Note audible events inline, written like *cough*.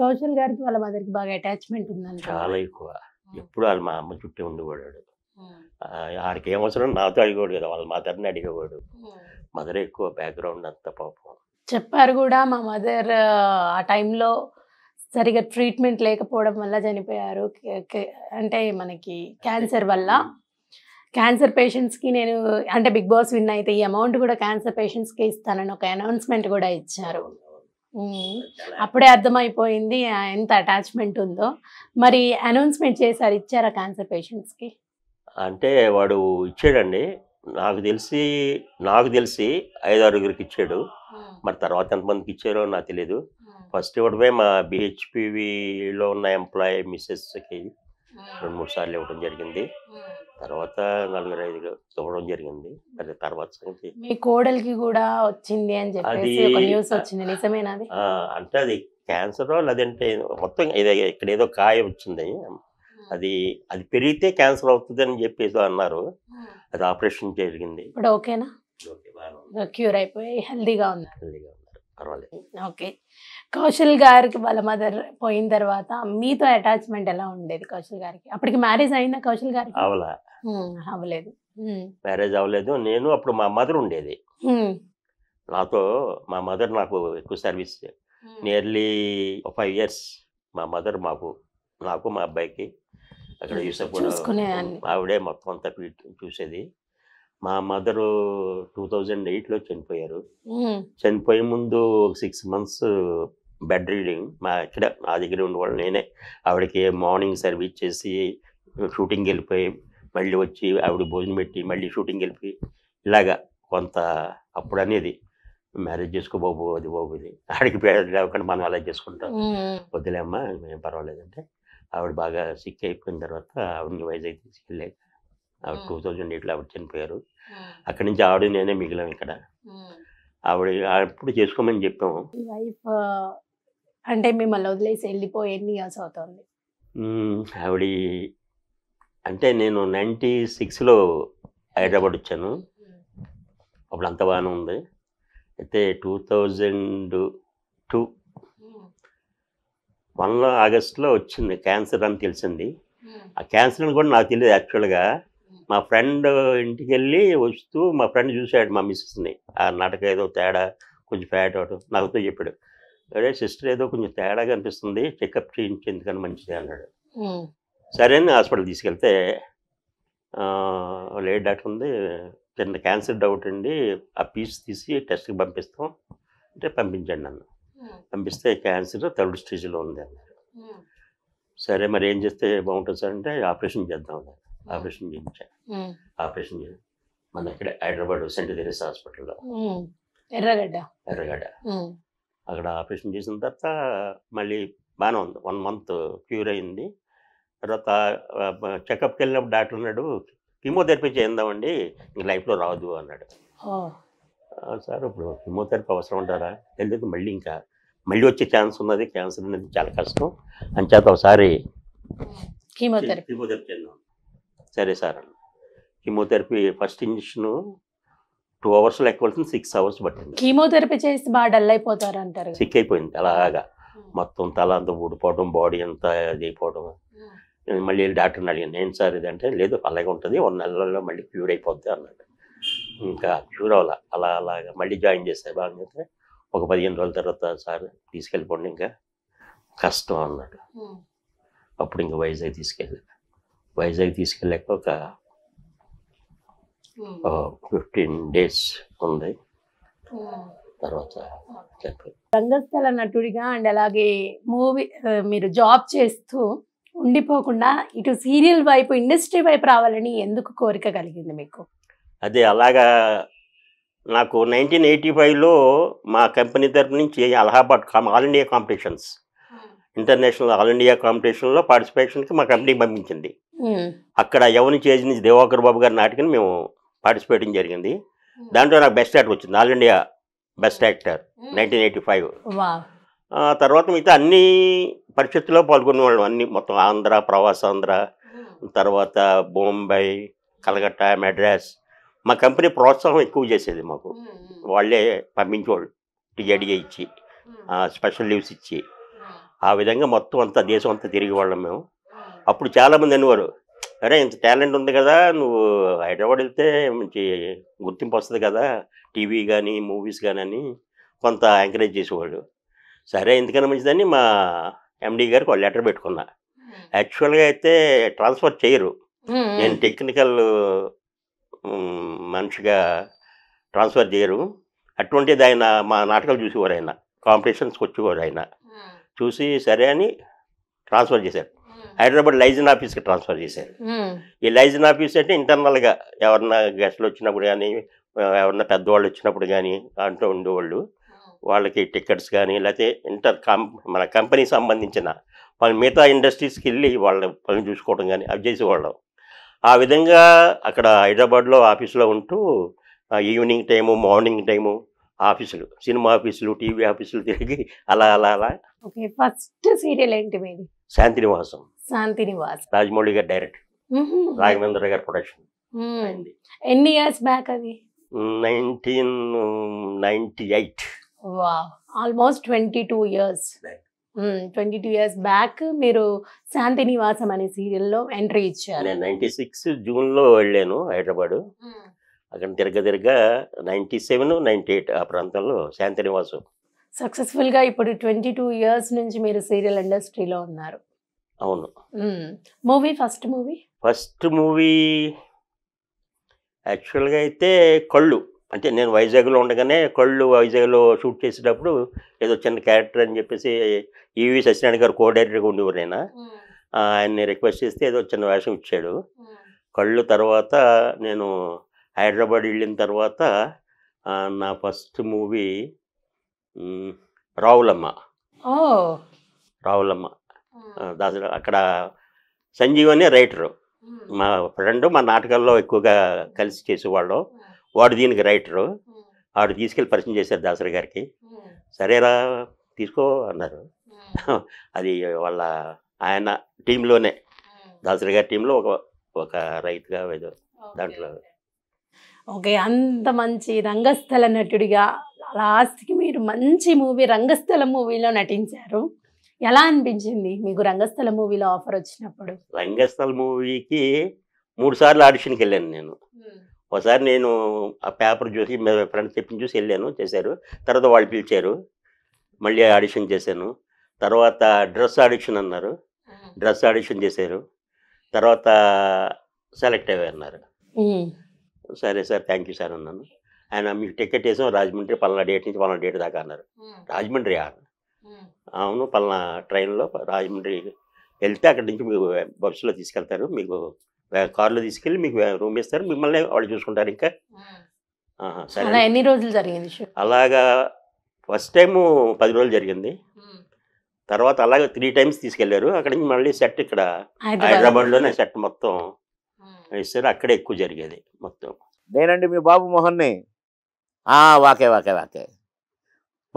కౌశల్ గారికి వాళ్ళ మదర్కి బాగా అటాచ్మెంట్ ఉందంట చాలా ఎక్కువ ఎప్పుడు వాళ్ళు మా అమ్మ చుట్టే ఉండేవాడు ఆడికి ఏమవసరం నాతో అడిగేవాడు కదా వాళ్ళ మదర్ని అడిగేవాడు మదర్ ఎక్కువ బ్యాక్గ్రౌండ్ అంతా పాపం చెప్పారు కూడా మా మదర్ ఆ టైంలో సరిగా ట్రీట్మెంట్ లేకపోవడం వల్ల చనిపోయారు అంటే మనకి క్యాన్సర్ వల్ల క్యాన్సర్ పేషెంట్స్కి నేను అంటే బిగ్ బాస్ విన్ అయితే ఈ అమౌంట్ కూడా క్యాన్సర్ పేషెంట్స్కి ఇస్తానని ఒక అనౌన్స్మెంట్ కూడా ఇచ్చారు Mm-hmm. అప్పుడే అర్థమైపోయింది ఎంత అటాచ్మెంట్ ఉందో మరి అనౌన్స్మెంట్ చేశారు ఇచ్చారా క్యాన్సర్ పేషెంట్స్కి అంటే వాడు ఇచ్చాడండి నాకు తెలిసి నాకు తెలిసి ఐదు ఆరుగురికి ఇచ్చాడు mm. మరి తర్వాత ఎంతమందికి ఇచ్చారో నాకు తెలియదు ఫస్ట్ mm. ఇవ్వడమే మా బిహెచ్పివిలో ఉన్న ఎంప్లాయీ మిస్సెస్కి రెండు మూడు సార్లు ఇవ్వడం జరిగింది తర్వాత నలుగురు ఐదు ఇవ్వడం జరిగింది అది తర్వాత సంగతి మీ కోడలికి కూడా వచ్చింది అని చెప్పి న్యూస్ వచ్చింది నిజమేనాది అంటే అది క్యాన్సర్ లేదంటే మొత్తం ఇక్కడ ఏదో కాయ వచ్చింది అది అది పెరిగితే క్యాన్సర్ అవుతుంది అని చెప్పేసి అన్నారు అది ఆపరేషన్ జరిగింది ఇప్పుడు ఓకేనా క్యూర్ అయిపోయి హెల్దీగా ఉంది హెల్దీగా ఉన్నారు పర్వాలేదు ఓకే కౌశల్ గారికి వాళ్ళ మదర్ పోయిన తర్వాత మీతో అటాచ్మెంట్ ఎలా ఉండేది కౌశల్ గారికి అప్పటికి మ్యారేజ్ అయిందా కౌశల్ గారికి అవలేదు అవ్వలేదు మ్యారేజ్ అవ్వలేదు నేను అప్పుడు మా మదర్ ఉండేది నాతో మా మదర్ నాకు ఎక్కువ సర్వీస్ నియర్లీ ఫైవ్ ఇయర్స్ మా మదర్ మాకు నాకు మా అబ్బాయికి అక్కడ యూసఫ్ ఆవిడే మొత్తం అంతా చూసేది మా మదరు టూ థౌజండ్ ఎయిట్లో చనిపోయారు చనిపోయే ముందు సిక్స్ మంత్స్ బెడ్ రీడింగ్ మా ఇక్కడ నా దగ్గర ఉండేవాళ్ళు నేనే ఆవిడకి మార్నింగ్ సర్వీస్ చేసి షూటింగ్ వెళ్ళిపోయి మళ్ళీ వచ్చి ఆవిడ భోజనం పెట్టి మళ్ళీ షూటింగ్ వెళ్ళిపోయి ఇలాగా కొంత అప్పుడు అనేది మ్యారేజ్ చేసుకో బాబు అది బాబు ఇది ఆడికి పేరు లేకుండా మనం అలా చేసుకుంటాం వద్దులే అమ్మా మేము పర్వాలేదంటే ఆవిడ బాగా సిక్ అయిపోయిన తర్వాత ఆవిడని వైజాగ్ తీసుకెళ్ళాక ఆవిడ టూ థౌజండ్ ఎయిట్లో ఆవిడ చనిపోయారు అక్కడి నుంచి ఆవిడ నేనే మిగిలాం ఇక్కడ ఆవిడ అప్పుడు చేసుకోమని చెప్పాము అంటే మిమ్మల్ని వదిలేసి వెళ్ళిపోయి ఎన్ని ఇయర్స్ అవుతుంది ఆవిడ అంటే నేను నైంటీ సిక్స్లో హైదరాబాద్ వచ్చాను అప్పుడు అంత బాగానే ఉంది అయితే టూ థౌజండ్ టూ వన్లో ఆగస్ట్లో వచ్చింది క్యాన్సర్ అని తెలిసింది ఆ క్యాన్సర్ అని కూడా నాకు తెలియదు యాక్చువల్గా మా ఫ్రెండ్ ఇంటికి వెళ్ళి వస్తూ మా ఫ్రెండ్ చూసాడు మా మిస్సెస్ని ఆ నాటక ఏదో తేడా కొంచెం ఫ్యాట్ అవడం నాకుతో చెప్పాడు అదే సిస్టర్ ఏదో కొంచెం తేడాగా అనిపిస్తుంది చెకప్ చేయించేందుకు కానీ మంచిది అన్నాడు సరే అని హాస్పిటల్ తీసుకెళ్తే లేట్ డాక్టర్ ఉంది చిన్న క్యాన్సర్ డౌట్ అండి ఆ పీస్ తీసి టెస్ట్కి పంపిస్తాం అంటే పంపించండి అన్న పంపిస్తే క్యాన్సర్ థర్డ్ స్టేజ్లో ఉంది అన్నారు సరే మరి ఏం చేస్తే బాగుంటుంది సార్ అంటే ఆపరేషన్ చేద్దాం ఆపరేషన్ చేయించా ఆపరేషన్ మన ఇక్కడ హైదరాబాద్ సెంట్ హాస్పిటల్లో ఎర్రగడ్డ ఎర్రగడ్డ అక్కడ ఆపరేషన్ చేసిన తర్వాత మళ్ళీ బాగానే ఉంది వన్ మంత్ క్యూర్ అయింది తర్వాత చెకప్కి వెళ్ళినప్పుడు డాక్టర్ ఉన్నాడు కీమోథెరపీ చేయిందామండి ఇంక లైఫ్లో రాదు అన్నాడు సార్ ఇప్పుడు కీమోథెరపీ అవసరం ఉంటారా తెలియదు మళ్ళీ ఇంకా మళ్ళీ వచ్చే ఛాన్స్ ఉన్నది క్యాన్సర్ అనేది చాలా కష్టం చేత ఒకసారి కీమోథెరపీ కీమోథెరపీ చేద్దాం సరే సార్ అన్న chemotherapy first injection two hours లెక్కవలసింది సిక్స్ అవర్స్ పట్టింది కీమోథెరపీ చేసి బాగా డల్ అయిపోతారు అంటారు సిక్ అయిపోయింది అలాగా మొత్తం తల అంతా ఊడిపోవడం బాడీ అంతా ఇది అయిపోవడం మళ్ళీ డాక్టర్ని అడిగింది ఏం సార్ ఇదంటే లేదు అలాగే ఉంటుంది వన్ నెలలో మళ్ళీ క్యూర్ అయిపోద్ది అన్నాడు ఇంకా క్యూర్ అవ్వాలి అలా అలాగా మళ్ళీ జాయిన్ చేశారు బాగా ఒక పదిహేను రోజుల తర్వాత సార్ తీసుకెళ్ళిపోండి ఇంకా కష్టం అన్నాడు అప్పుడు ఇంకా వైజాగ్ తీసుకెళ్ళాను వైజాగ్ తీసుకెళ్ళాక ఒక ఫిఫ్టీన్ hmm. డేస్ ఉంది hmm. తర్వాత రంగస్థల నటుడిగా అండ్ అలాగే మూవీ మీరు జాబ్ చేస్తూ ఉండిపోకుండా ఇటు సీరియల్ వైపు ఇండస్ట్రీ వైపు రావాలని ఎందుకు కోరిక కలిగింది మీకు అదే అలాగా నాకు నైన్టీన్ ఎయిటీ ఫైవ్లో మా కంపెనీ తరపు నుంచి Allahabad all India competitions hmm. International all India కాంపిటీషన్లో పార్టిసిపేషన్కి మా కంపెనీ పంపించింది అక్కడ ఎవరిని చేసింది దేవాకర్ బాబు గారి నాటికని మేము పార్టిసిపేటింగ్ జరిగింది hmm. దాంట్లో నాకు బెస్ట్ యాక్టర్ వచ్చింది all India best hmm. Actor hmm. Nineteen eighty five తర్వాత మిగతా అన్ని పరిస్థితుల్లో పాల్గొన్న వాళ్ళం అన్ని మొత్తం ఆంధ్ర ప్రవాస ఆంధ్ర తర్వాత బొంబై కలకట్టా మెడ్రాస్ మా కంపెనీ ప్రోత్సాహం ఎక్కువ చేసేది మాకు వాళ్ళే పంపించేవాళ్ళు టీజడిగా ఇచ్చి స్పెషల్ లీవ్స్ ఇచ్చి ఆ విధంగా మొత్తం అంతా దేశం అంతా తిరిగి వాళ్ళం మేము అప్పుడు చాలామంది అనేవారు అరే ఇంత టాలెంట్ ఉంది కదా నువ్వు హైదరాబాద్ వెళ్తే మంచి గుర్తింపు వస్తుంది కదా టీవీ కానీ మూవీస్ కానీ అని కొంత ఎంకరేజ్ చేసేవాళ్ళు సరే ఎందుకన్నా మంచిదని మా ఎండీ గారికి ఒక లెటర్ పెట్టుకున్నా యాక్చువల్గా అయితే ట్రాన్స్ఫర్ చేయరు నేను టెక్నికల్ మనిషిగా ట్రాన్స్ఫర్ చేయరు అటువంటిది ఆయన మా నాటకాలు చూసేవారు ఆయన కాంపిటీషన్స్కి వచ్చేవారు ఆయన చూసి సరే అని ట్రాన్స్ఫర్ చేశారు హైదరాబాద్ లైజన్ ఆఫీస్కి ట్రాన్స్ఫర్ చేశారు ఈ లైజన్ ఆఫీస్ అంటే ఇంటర్నల్గా ఎవరన్నా గెస్ట్లు వచ్చినప్పుడు కానీ ఎవరన్నా పెద్దవాళ్ళు వచ్చినప్పుడు కానీ అంటూ ఉండేవాళ్ళు వాళ్ళకి టికెట్స్ కానీ లేకపోతే ఇంటర్ మన కంపెనీకి సంబంధించిన వాళ్ళ మిగతా ఇండస్ట్రీస్కి వెళ్ళి వాళ్ళ పని చూసుకోవడం కానీ అవి చేసేవాళ్ళం ఆ విధంగా అక్కడ హైదరాబాద్లో ఆఫీసులో ఉంటూ ఈవినింగ్ టైము మార్నింగ్ టైము ఆఫీసులు సినిమా ఆఫీసులు టీవీ ఆఫీసులు తిరిగి అలా అలా అలా ఫస్ట్ సీరియల్ ఏంటి మీది శాంతినివాసం శాంతినివాస్ రాజమౌళి గారు డైరెక్ట్ రాఘవేంద్ర గారు ప్రొడక్షన్ ఎన్ని ఇయర్స్ బ్యాక్ అది eight almost twenty two years twenty two years back మీరు శాంతి నివాసం అనే సీరియల్లో ఎంట్రీ ఇచ్చారు నేను నైన్టీ సిక్స్ జూన్లో వెళ్ళాను హైదరాబాద్ అక్కడ తిరగ తిరగ నైన్టీ సెవెన్ నైన్టీ ఎయిట్ ఆ ప్రాంతంలో శాంతి నివాసం సక్సెస్ఫుల్గా ఇప్పుడు ట్వంటీ టూ ఇయర్స్ నుంచి మీరు సీరియల్ ఇండస్ట్రీలో ఉన్నారు అవును movie first movie first movie యాక్చువల్గా అయితే కళ్ళు అంటే నేను వైజాగ్లో ఉండగానే కళ్ళు వైజాగ్లో షూట్ చేసేటప్పుడు ఏదో చిన్న క్యారెక్టర్ అని చెప్పేసి ఈవి సత్యనారాయణ గారు కో డైరెక్టర్గా ఉండేవారు నేను ఆయన్ని రిక్వెస్ట్ చేస్తే ఏదో చిన్న వేషం ఇచ్చాడు కళ్ళు తర్వాత నేను హైదరాబాద్ వెళ్ళిన తర్వాత నా ఫస్ట్ మూవీ రావులమ్మ రావులమ్మ దాసు అక్కడ సంజీవ్ అనే రైటరు మా ఫ్రెండ్ మా నాటకాల్లో ఎక్కువగా కలిసి చేసేవాళ్ళు వాడు దీనికి రైటరు వాడు తీసుకెళ్ళి పరిచయం చేశారు దాసరి గారికి సరేరా తీసుకో అన్నారు *laughs* అది వాళ్ళ ఆయన టీంలోనే దాసరి గారి టీంలో ఒక ఒక రైతుగా ఏదో దాంట్లో ఓకే అంత మంచి రంగస్థల నటుడిగా లాస్ట్కి మీరు మంచి మూవీ రంగస్థల మూవీలో నటించారు ఎలా అనిపించింది మీకు రంగస్థల మూవీలో ఆఫర్ వచ్చినప్పుడు రంగస్థల మూవీకి మూడు సార్లు ఆడిషన్కి వెళ్ళాను నేను ఒకసారి నేను ఆ పేపర్ చూసి ఫ్రెండ్స్ తెప్పించి చూసి వెళ్ళాను చేశారు తర్వాత వాళ్ళు పిలిచారు మళ్ళీ ఆడిషన్ చేశాను తర్వాత డ్రెస్ ఆడిషన్ అన్నారు డ్రెస్ ఆడిషన్ చేశారు తర్వాత సెలెక్ట్ అన్నారు సరే సార్ థ్యాంక్ యూ సార్ అన్నాను ఆయన మీకు టికెట్ వేసాం రాజమండ్రి పలానా డేట్ నుంచి పలానా డేట్ దాకా అన్నారు రాజమండ్రి అన్నారు అవును పలానా ట్రైన్లో రాజమండ్రి వెళ్తే అక్కడి నుంచి మీకు బస్సులో తీసుకెళ్తారు మీకు కార్లో తీసుకెళ్ళి మీకు రూమ్ ఇస్తారు మిమ్మల్ని వాళ్ళు చూసుకుంటారు ఇంకా సరే ఎన్ని రోజులు జరిగింది అలాగా ఫస్ట్ టైము పది రోజులు జరిగింది తర్వాత అలాగే త్రీ టైమ్స్ తీసుకెళ్లారు అక్కడి నుంచి మళ్ళీ సెట్ ఇక్కడ హైదరాబాద్లోనే సెట్ మొత్తం ఇస్తారు అక్కడే ఎక్కువ జరిగేది మొత్తం నేనండి మీ బాబు మోహన్ని వాకే వాకే వాకే